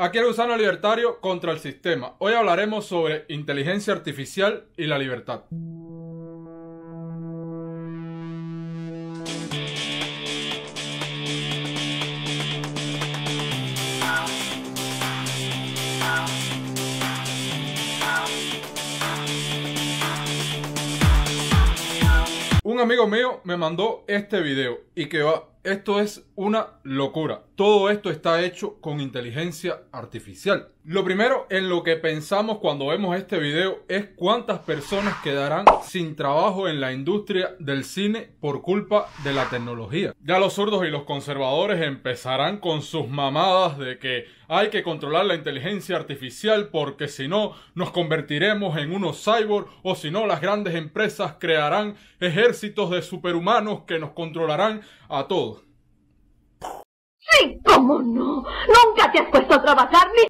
Aquí el gusano libertario contra el sistema. Hoy hablaremos sobre inteligencia artificial y la libertad. Un amigo mío me mandó este video y que va esto es una locura. Todo esto está hecho con inteligencia artificial. Lo primero en lo que pensamos cuando vemos este video es cuántas personas quedarán sin trabajo en la industria del cine por culpa de la tecnología. Ya los zurdos y los conservadores empezarán con sus mamadas de que hay que controlar la inteligencia artificial porque si no nos convertiremos en unos cyborg o si no las grandes empresas crearán ejércitos de superhumanos que nos controlarán a todos. Nunca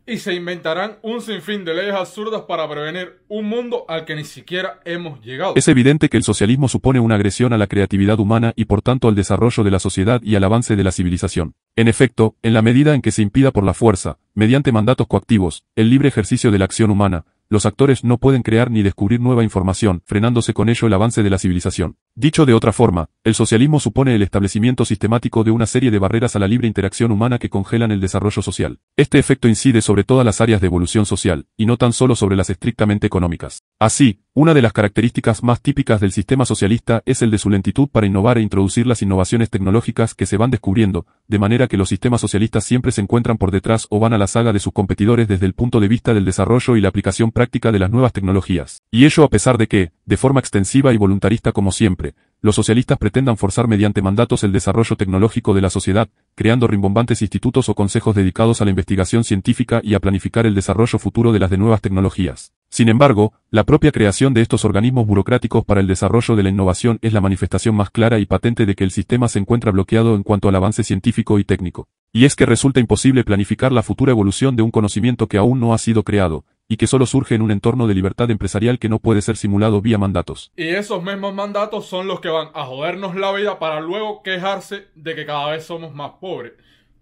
Y se inventarán un sinfín de leyes absurdas para prevenir un mundo al que ni siquiera hemos llegado. Es evidente que el socialismo supone una agresión a la creatividad humana y por tanto al desarrollo de la sociedad y al avance de la civilización. En efecto, en la medida en que se impida por la fuerza, mediante mandatos coactivos, el libre ejercicio de la acción humana, los actores no pueden crear ni descubrir nueva información, frenándose con ello el avance de la civilización. Dicho de otra forma, el socialismo supone el establecimiento sistemático de una serie de barreras a la libre interacción humana que congelan el desarrollo social. Este efecto incide sobre todas las áreas de evolución social, y no tan solo sobre las estrictamente económicas. Así, una de las características más típicas del sistema socialista es el de su lentitud para innovar e introducir las innovaciones tecnológicas que se van descubriendo, de manera que los sistemas socialistas siempre se encuentran por detrás o van a la saga de sus competidores desde el punto de vista del desarrollo y la aplicación práctica de las nuevas tecnologías. Y ello a pesar de que, de forma extensiva y voluntarista como siempre, los socialistas pretendan forzar mediante mandatos el desarrollo tecnológico de la sociedad, creando rimbombantes institutos o consejos dedicados a la investigación científica y a planificar el desarrollo futuro de las nuevas tecnologías. Sin embargo, la propia creación de estos organismos burocráticos para el desarrollo de la innovación es la manifestación más clara y patente de que el sistema se encuentra bloqueado en cuanto al avance científico y técnico. Y es que resulta imposible planificar la futura evolución de un conocimiento que aún no ha sido creado, y que solo surge en un entorno de libertad empresarial que no puede ser simulado vía mandatos. Y esos mismos mandatos son los que van a jodernos la vida para luego quejarse de que cada vez somos más pobres.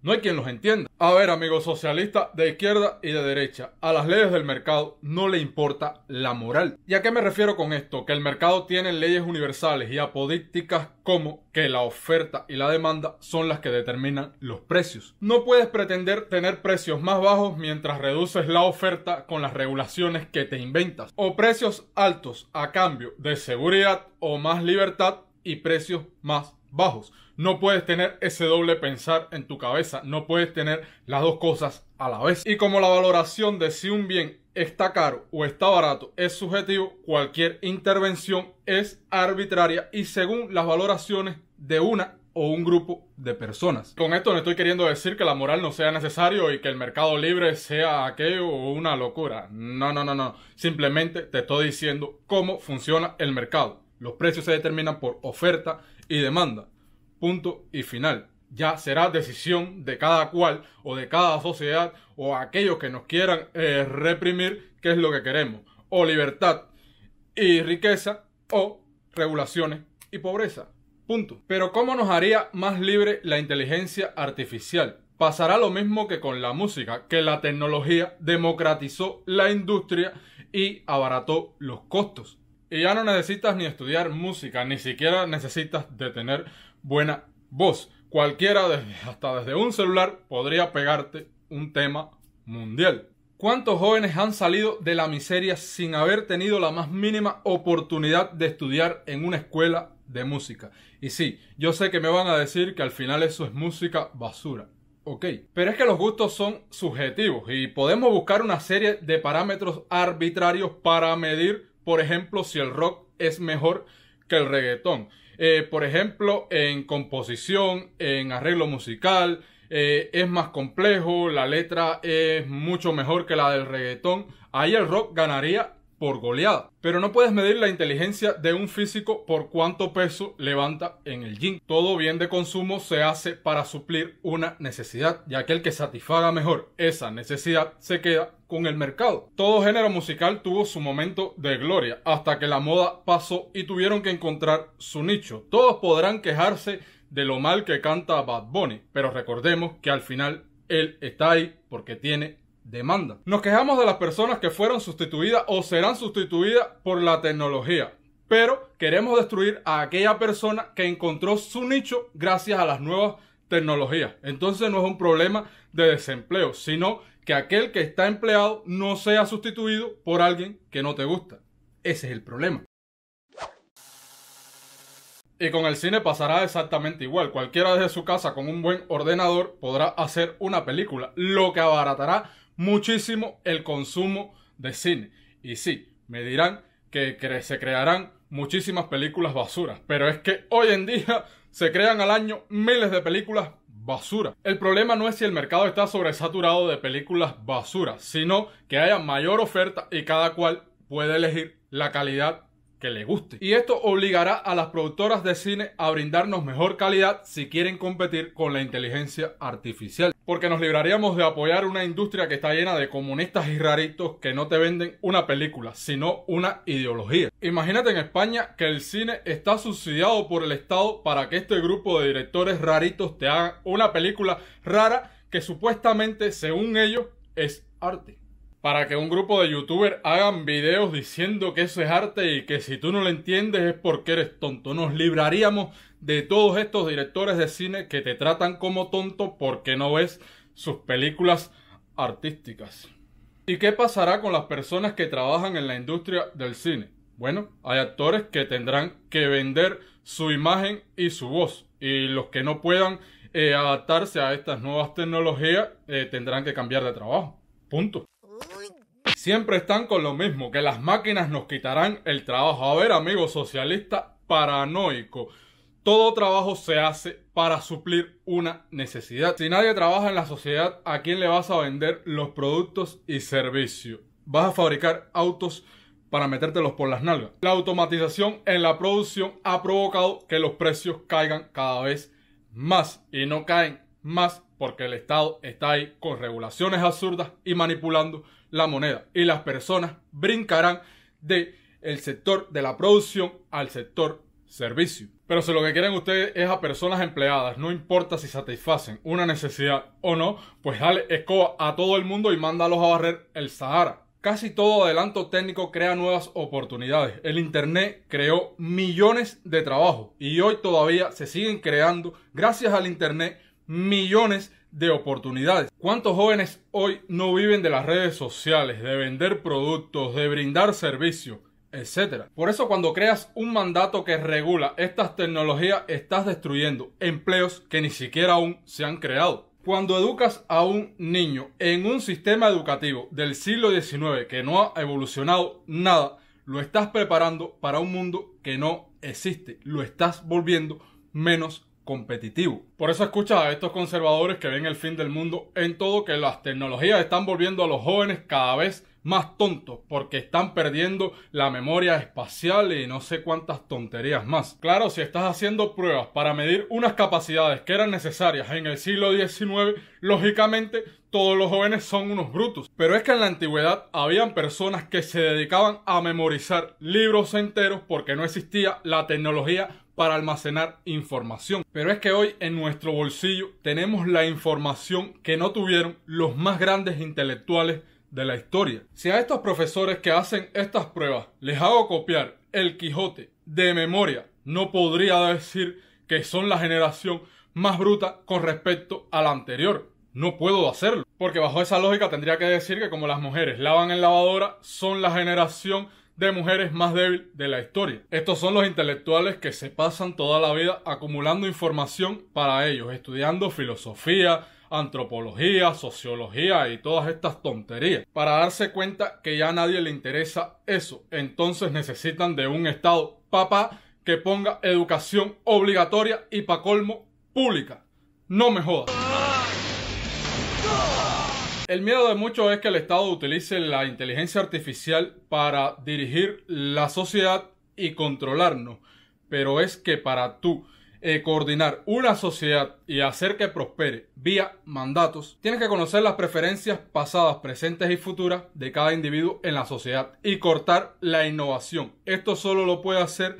No hay quien los entienda. A ver, amigos socialistas de izquierda y de derecha, a las leyes del mercado no le importa la moral. ¿Y a qué me refiero con esto? Que el mercado tiene leyes universales y apodícticas como que la oferta y la demanda son las que determinan los precios. No puedes pretender tener precios más bajos mientras reduces la oferta con las regulaciones que te inventas, o precios altos a cambio de seguridad o más libertad y precios más bajos no puedes tener ese doble pensar en tu cabeza, no puedes tener las dos cosas a la vez. Y como la valoración de si un bien está caro o está barato es subjetivo, cualquier intervención es arbitraria y según las valoraciones de una o un grupo de personas. Con esto no estoy queriendo decir que la moral no sea necesario y que el mercado libre sea aquello o una locura. No, no, no, no. Simplemente te estoy diciendo cómo funciona el mercado. Los precios se determinan por oferta y demanda punto y final. Ya será decisión de cada cual o de cada sociedad o aquellos que nos quieran eh, reprimir qué es lo que queremos. O libertad y riqueza o regulaciones y pobreza. Punto. Pero ¿cómo nos haría más libre la inteligencia artificial? Pasará lo mismo que con la música, que la tecnología democratizó la industria y abarató los costos. Y ya no necesitas ni estudiar música, ni siquiera necesitas detener tener buena voz. Cualquiera, hasta desde un celular, podría pegarte un tema mundial. ¿Cuántos jóvenes han salido de la miseria sin haber tenido la más mínima oportunidad de estudiar en una escuela de música? Y sí, yo sé que me van a decir que al final eso es música basura. Ok, pero es que los gustos son subjetivos y podemos buscar una serie de parámetros arbitrarios para medir, por ejemplo, si el rock es mejor que el reggaetón. Eh, por ejemplo, en composición, en arreglo musical, eh, es más complejo, la letra es mucho mejor que la del reggaetón. Ahí el rock ganaría por goleada. Pero no puedes medir la inteligencia de un físico por cuánto peso levanta en el gym. Todo bien de consumo se hace para suplir una necesidad, ya que el que satisfaga mejor esa necesidad se queda con el mercado. Todo género musical tuvo su momento de gloria, hasta que la moda pasó y tuvieron que encontrar su nicho. Todos podrán quejarse de lo mal que canta Bad Bunny, pero recordemos que al final él está ahí porque tiene demanda. Nos quejamos de las personas que fueron sustituidas o serán sustituidas por la tecnología, pero queremos destruir a aquella persona que encontró su nicho gracias a las nuevas tecnologías. Entonces no es un problema de desempleo, sino que aquel que está empleado no sea sustituido por alguien que no te gusta. Ese es el problema. Y con el cine pasará exactamente igual. Cualquiera desde su casa con un buen ordenador podrá hacer una película, lo que abaratará muchísimo el consumo de cine. Y sí, me dirán que se crearán muchísimas películas basuras, pero es que hoy en día se crean al año miles de películas basura. El problema no es si el mercado está sobresaturado de películas basuras, sino que haya mayor oferta y cada cual puede elegir la calidad que le guste. Y esto obligará a las productoras de cine a brindarnos mejor calidad si quieren competir con la inteligencia artificial. Porque nos libraríamos de apoyar una industria que está llena de comunistas y raritos que no te venden una película, sino una ideología. Imagínate en España que el cine está subsidiado por el Estado para que este grupo de directores raritos te hagan una película rara que supuestamente, según ellos, es arte para que un grupo de youtubers hagan videos diciendo que eso es arte y que si tú no lo entiendes es porque eres tonto. Nos libraríamos de todos estos directores de cine que te tratan como tonto porque no ves sus películas artísticas. ¿Y qué pasará con las personas que trabajan en la industria del cine? Bueno, hay actores que tendrán que vender su imagen y su voz y los que no puedan eh, adaptarse a estas nuevas tecnologías eh, tendrán que cambiar de trabajo. Punto siempre están con lo mismo, que las máquinas nos quitarán el trabajo. A ver, amigo socialista paranoico, todo trabajo se hace para suplir una necesidad. Si nadie trabaja en la sociedad, ¿a quién le vas a vender los productos y servicios? ¿Vas a fabricar autos? para metértelos por las nalgas. La automatización en la producción ha provocado que los precios caigan cada vez más y no caen más porque el Estado está ahí con regulaciones absurdas y manipulando la moneda. Y las personas brincarán de el sector de la producción al sector servicio. Pero si lo que quieren ustedes es a personas empleadas, no importa si satisfacen una necesidad o no, pues dale escoba a todo el mundo y mándalos a barrer el Sahara. Casi todo adelanto técnico crea nuevas oportunidades. El Internet creó millones de trabajos y hoy todavía se siguen creando, gracias al Internet, millones de oportunidades. ¿Cuántos jóvenes hoy no viven de las redes sociales, de vender productos, de brindar servicios, etcétera? Por eso cuando creas un mandato que regula estas tecnologías estás destruyendo empleos que ni siquiera aún se han creado. Cuando educas a un niño en un sistema educativo del siglo XIX que no ha evolucionado nada, lo estás preparando para un mundo que no existe, lo estás volviendo menos competitivo. Por eso escuchas a estos conservadores que ven el fin del mundo en todo que las tecnologías están volviendo a los jóvenes cada vez más tontos porque están perdiendo la memoria espacial y no sé cuántas tonterías más. Claro, si estás haciendo pruebas para medir unas capacidades que eran necesarias en el siglo XIX, lógicamente todos los jóvenes son unos brutos. Pero es que en la antigüedad habían personas que se dedicaban a memorizar libros enteros porque no existía la tecnología para almacenar información. Pero es que hoy en nuestro bolsillo tenemos la información que no tuvieron los más grandes intelectuales de la historia. Si a estos profesores que hacen estas pruebas les hago copiar el Quijote de memoria, no podría decir que son la generación más bruta con respecto a la anterior. No puedo hacerlo, porque bajo esa lógica tendría que decir que como las mujeres lavan en lavadora, son la generación de mujeres más débil de la historia. Estos son los intelectuales que se pasan toda la vida acumulando información para ellos, estudiando filosofía, antropología, sociología y todas estas tonterías. Para darse cuenta que ya a nadie le interesa eso, entonces necesitan de un Estado papá que ponga educación obligatoria y pa' colmo pública. No me jodas. El miedo de muchos es que el Estado utilice la inteligencia artificial para dirigir la sociedad y controlarnos. Pero es que para tú eh, coordinar una sociedad y hacer que prospere vía mandatos, tienes que conocer las preferencias pasadas, presentes y futuras de cada individuo en la sociedad y cortar la innovación. Esto solo lo puede hacer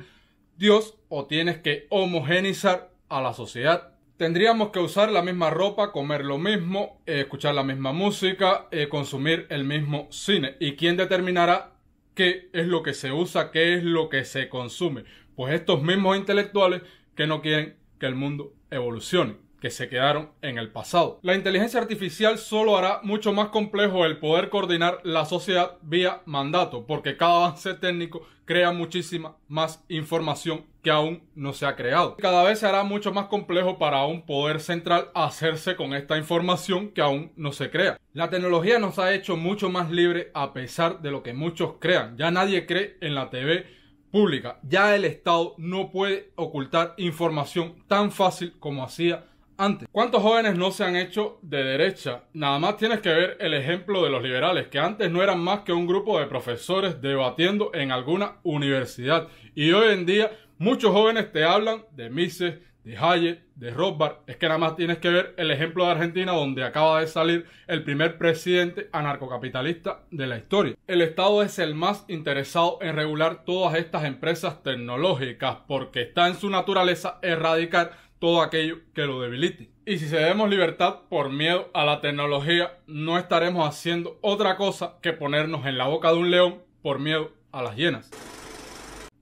Dios o tienes que homogenizar a la sociedad Tendríamos que usar la misma ropa, comer lo mismo, eh, escuchar la misma música, eh, consumir el mismo cine. ¿Y quién determinará qué es lo que se usa, qué es lo que se consume? Pues estos mismos intelectuales que no quieren que el mundo evolucione que se quedaron en el pasado. La inteligencia artificial solo hará mucho más complejo el poder coordinar la sociedad vía mandato, porque cada avance técnico crea muchísima más información que aún no se ha creado. Cada vez se hará mucho más complejo para un poder central hacerse con esta información que aún no se crea. La tecnología nos ha hecho mucho más libre a pesar de lo que muchos crean. Ya nadie cree en la TV pública. Ya el Estado no puede ocultar información tan fácil como hacía antes. ¿Cuántos jóvenes no se han hecho de derecha? Nada más tienes que ver el ejemplo de los liberales, que antes no eran más que un grupo de profesores debatiendo en alguna universidad. Y hoy en día muchos jóvenes te hablan de Mises, de Hayek, de Rothbard. Es que nada más tienes que ver el ejemplo de Argentina donde acaba de salir el primer presidente anarcocapitalista de la historia. El Estado es el más interesado en regular todas estas empresas tecnológicas porque está en su naturaleza erradicar todo aquello que lo debilite. Y si cedemos libertad por miedo a la tecnología, no estaremos haciendo otra cosa que ponernos en la boca de un león por miedo a las hienas.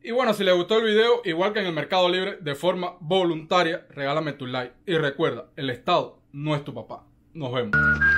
Y bueno, si les gustó el video, igual que en el Mercado Libre, de forma voluntaria, regálame tu like. Y recuerda, el Estado no es tu papá. Nos vemos.